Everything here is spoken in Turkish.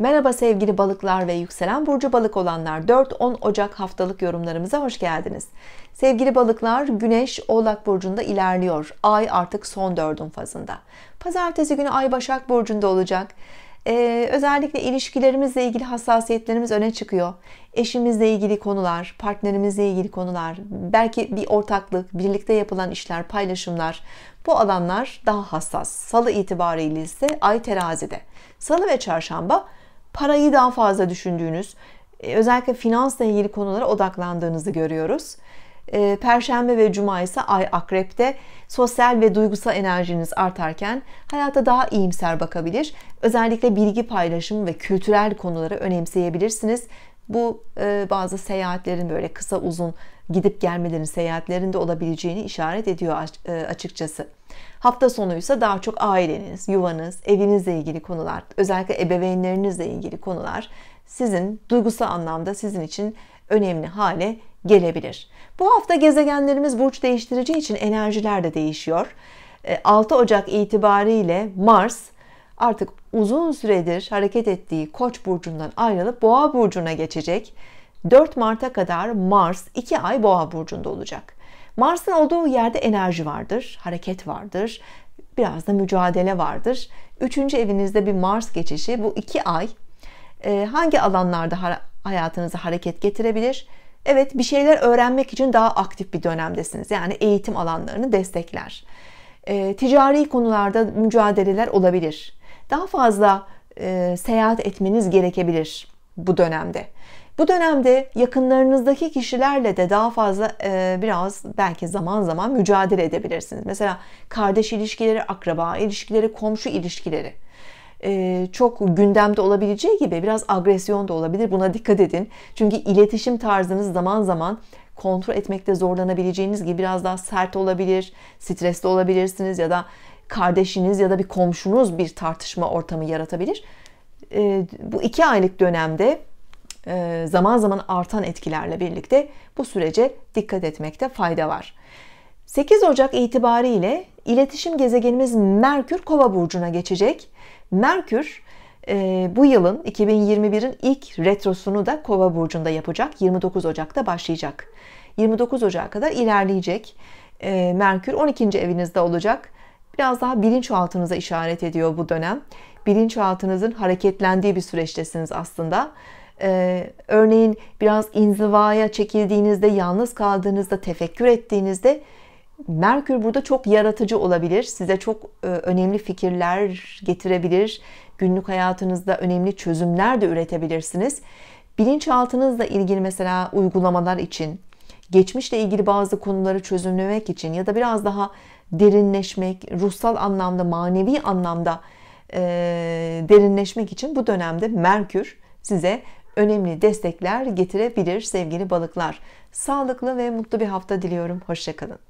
Merhaba sevgili balıklar ve yükselen burcu balık olanlar 4-10 Ocak haftalık yorumlarımıza hoş geldiniz. Sevgili balıklar güneş oğlak burcunda ilerliyor. Ay artık son dördün fazında. Pazartesi günü ay başak burcunda olacak. Ee, özellikle ilişkilerimizle ilgili hassasiyetlerimiz öne çıkıyor. Eşimizle ilgili konular, partnerimizle ilgili konular, belki bir ortaklık, birlikte yapılan işler, paylaşımlar bu alanlar daha hassas. Salı itibariyle ise ay terazide. Salı ve çarşamba parayı daha fazla düşündüğünüz, e, özellikle finansla ilgili konulara odaklandığınızı görüyoruz. E, Perşembe ve Cuma ise Ay Akrep'te sosyal ve duygusal enerjiniz artarken hayata daha iyimser bakabilir. Özellikle bilgi paylaşımı ve kültürel konuları önemseyebilirsiniz. Bu e, bazı seyahatlerin böyle kısa uzun gidip gelmelerin, seyahatlerinde olabileceğini işaret ediyor e, açıkçası. Hafta sonu ise daha çok aileniz, yuvanız, evinizle ilgili konular, özellikle ebeveynlerinizle ilgili konular sizin duygusal anlamda sizin için önemli hale gelebilir. Bu hafta gezegenlerimiz burç değiştirici için enerjiler de değişiyor. 6 e, Ocak itibariyle Mars artık uzun süredir hareket ettiği Koç burcundan ayrılıp Boğa burcuna geçecek 4 Mart'a kadar Mars 2 ay Boğa burcunda olacak. Mars'ın olduğu yerde enerji vardır, hareket vardır, biraz da mücadele vardır. Üçüncü evinizde bir Mars geçişi bu iki ay e, hangi alanlarda hayatınıza hareket getirebilir? Evet bir şeyler öğrenmek için daha aktif bir dönemdesiniz. Yani eğitim alanlarını destekler. E, ticari konularda mücadeleler olabilir. Daha fazla e, seyahat etmeniz gerekebilir bu dönemde. Bu dönemde yakınlarınızdaki kişilerle de daha fazla e, biraz belki zaman zaman mücadele edebilirsiniz. Mesela kardeş ilişkileri, akraba ilişkileri, komşu ilişkileri e, çok gündemde olabileceği gibi biraz agresyon da olabilir. Buna dikkat edin. Çünkü iletişim tarzınız zaman zaman kontrol etmekte zorlanabileceğiniz gibi biraz daha sert olabilir, stresli olabilirsiniz ya da kardeşiniz ya da bir komşunuz bir tartışma ortamı yaratabilir. E, bu iki aylık dönemde e, zaman zaman artan etkilerle birlikte bu sürece dikkat etmekte fayda var. 8 Ocak itibariyle iletişim gezegenimiz Merkür Kova burcuna geçecek. Merkür e, bu yılın 2021'in ilk retrosunu da Kova burcunda yapacak. 29 Ocak'ta başlayacak. 29 Ocak'a kadar ilerleyecek. E, Merkür 12. evinizde olacak. Biraz daha bilinçaltınıza işaret ediyor bu dönem. Bilinçaltınızın hareketlendiği bir süreçtesiniz aslında. Ee, örneğin biraz inzivaya çekildiğinizde, yalnız kaldığınızda, tefekkür ettiğinizde Merkür burada çok yaratıcı olabilir. Size çok e, önemli fikirler getirebilir. Günlük hayatınızda önemli çözümler de üretebilirsiniz. Bilinçaltınızla ilgili mesela uygulamalar için, geçmişle ilgili bazı konuları çözümlemek için ya da biraz daha derinleşmek, ruhsal anlamda, manevi anlamda e, derinleşmek için bu dönemde Merkür size önemli destekler getirebilir sevgili balıklar. Sağlıklı ve mutlu bir hafta diliyorum. Hoşçakalın.